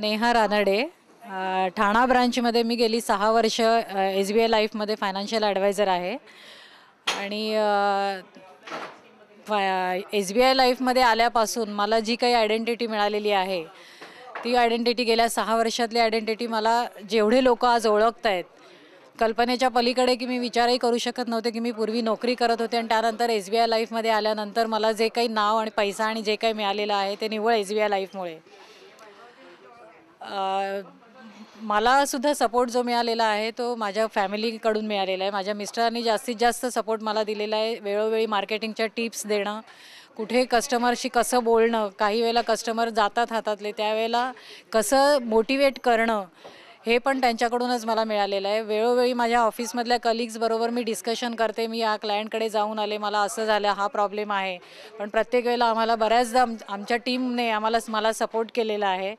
नेहा रानडे ठाणा ब्रांचमध्ये मी गेली सहा वर्ष एस बी आय लाईफमध्ये फायनान्शियल ॲडवायझर आहे आणि एस बी आय लाईफमध्ये आल्यापासून मला जी काही आयडेंटिटी मिळालेली आहे ती आयडेंटिटी गेल्या सहा वर्षातली आयडेंटिटी मला जेवढे लोक आज ओळखत आहेत कल्पनेच्या पलीकडे की मी विचारही करू शकत नव्हते की मी पूर्वी नोकरी करत होते आणि त्यानंतर एस बी आय लाईफमध्ये आल्यानंतर मला जे काही नाव आणि पैसा आणि जे काही मिळालेलं आहे ते निव्वळ एस बी आय लाईफमुळे मला सुद्धा सपोर्ट जो मिळालेला आहे तो माझ्या फॅमिलीकडून मिळालेला आहे माझ्या मिस्टरांनी जास्तीत जास्त सपोर्ट मला दिलेला आहे वेळोवेळी मार्केटिंगच्या टिप्स देणं कुठे कस्टमरशी कसं बोलणं काही वेळेला कस्टमर जातात हातातले त्यावेळेला कसं मोटिवेट करणं हे पण त्यांच्याकडूनच मला मिळालेलं आहे वेळोवेळी माझ्या ऑफिसमधल्या कलिग्सबरोबर मी डिस्कशन करते मी या क्लायंटकडे जाऊन आले मला असं झालं हा प्रॉब्लेम आहे पण प्रत्येक वेळेला आम्हाला बऱ्याचदा आमच्या टीमने आम्हाला मला सपोर्ट केलेला आहे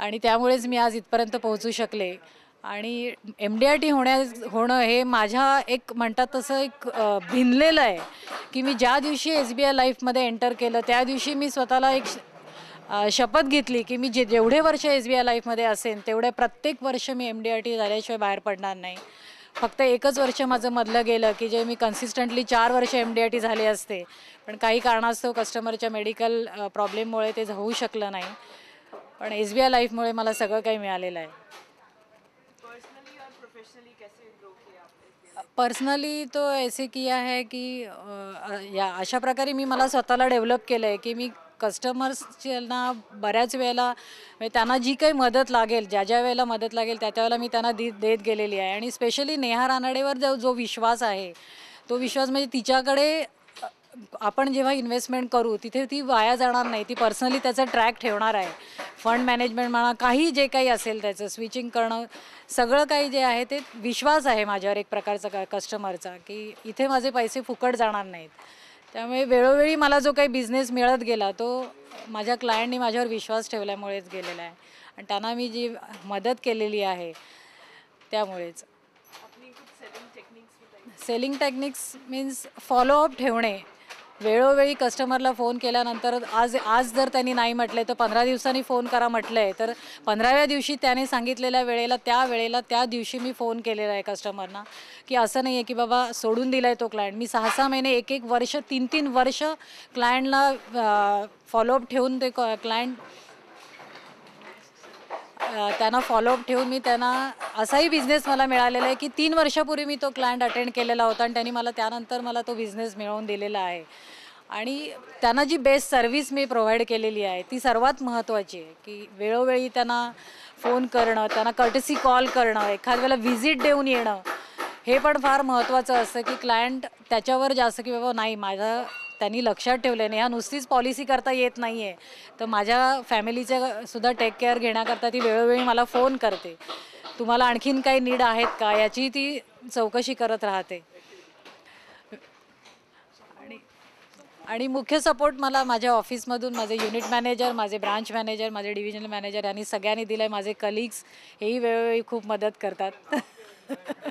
आणि त्यामुळेच मी आज इथपर्यंत पोहोचू शकले आणि एम डी आर टी होण्या होणं हे माझ्या एक म्हणतात तसं एक भिनलेलं आहे की मी ज्या दिवशी एस बी आय लाईफमध्ये एंटर केलं त्या दिवशी मी स्वतःला एक शपथ घेतली की मी जे जेवढे वर्ष एस बी आय लाईफमध्ये असेन तेवढे प्रत्येक वर्ष मी एम डी आर टी झाल्याशिवाय बाहेर पडणार नाही फक्त एकच वर्ष माझं मधलं गेलं की जे मी कन्सिस्टंटली चार वर्ष एम डी आर टी झाले असते पण काही कारणास्तव कस्टमरच्या मेडिकल प्रॉब्लेममुळे ते होऊ शकलं नाही पण एस बी आय लाईफमुळे मला सगळं काही मिळालेलं आहे पर्सनली तो ऐसे किया है की या अशा प्रकारे मी मला स्वतःला डेव्हलप केलं आहे की मी कस्टमर्सना बऱ्याच वेळेला म्हणजे त्यांना जी काही मदत लागेल ज्या ज्या वेळेला मदत लागेल त्या त्यावेळेला मी त्यांना दे देत गेलेली आहे आणि स्पेशली नेहा रानडेवर जो जो विश्वास आहे तो विश्वास म्हणजे तिच्याकडे आपण जेव्हा इन्व्हेस्टमेंट करू तिथे ती वाया जाणार नाही ती पर्सनली त्याचा ट्रॅक ठेवणार आहे फंड मॅनेजमेंट म्हणा काही जे काही असेल त्याचं स्विचिंग करणं सगळं काही जे आहे ते विश्वास आहे माझ्यावर एक प्रकारचा कस्टमरचा की इथे माझे पैसे फुकट जाणार नाहीत त्यामुळे वेळोवेळी मला जो काही बिझनेस मिळत गेला तो माझ्या क्लायंटनी माझ्यावर विश्वास ठेवल्यामुळेच गेलेला आहे आणि त्यांना मी जी मदत केलेली आहे त्यामुळेच सेलिंग टेक्निक्स मीन्स फॉलोअप ठेवणे वेळोवेळी कस्टमरला फोन केल्यानंतर आज आज जर त्यांनी नाही म्हटले तर पंधरा दिवसांनी फोन करा म्हटलं आहे तर पंधराव्या दिवशी त्याने सांगितलेल्या वेळेला त्या वेळेला त्या दिवशी मी फोन केलेला आहे कस्टमरना की असं नाही आहे की बाबा सोडून दिला आहे तो क्लायंट मी सहा सहा महिने एक एक वर्ष तीन तीन वर्ष क्लायंटला फॉलोअप ठेवून ते क्लायंट त्यांना फॉलोअप ठेवून मी त्यांना असाही बिझनेस मला मिळालेला आहे की तीन वर्षापूर्वी मी तो क्लायंट अटेंड केलेला होता आणि त्यांनी मला त्यानंतर मला तो बिझनेस मिळवून दिलेला आहे आणि त्यांना जी बेस्ट सर्व्हिस मी प्रोव्हाइड केलेली आहे ती सर्वात महत्त्वाची आहे की वेळोवेळी त्यांना फोन करणं त्यांना कर्टसी कॉल करणं एखाद्या वेळेला व्हिजिट देऊन येणं हे पण फार महत्त्वाचं असतं की क्लायंट त्याच्यावर जास्त की बाबा नाही माझं त्यांनी लक्षात ठेवलं नाही ह्या नुसतीच पॉलिसी करता येत नाही आहे तर माझ्या फॅमिलीच्या सुद्धा टेक केअर घेण्याकरता ती वेळोवेळी मला फोन करते तुम्हाला आणखीन काही नीड आहेत का याची ती चौकशी करत राहते आणि आणि मुख्य सपोर्ट मला माझ्या ऑफिसमधून माझे युनिट मॅनेजर माझे ब्रांच मॅनेजर माझे डिव्हिजनल मॅनेजर यांनी सगळ्यांनी दिलं आहे माझे कलिग्स हेही वेळोवेळी खूप मदत करतात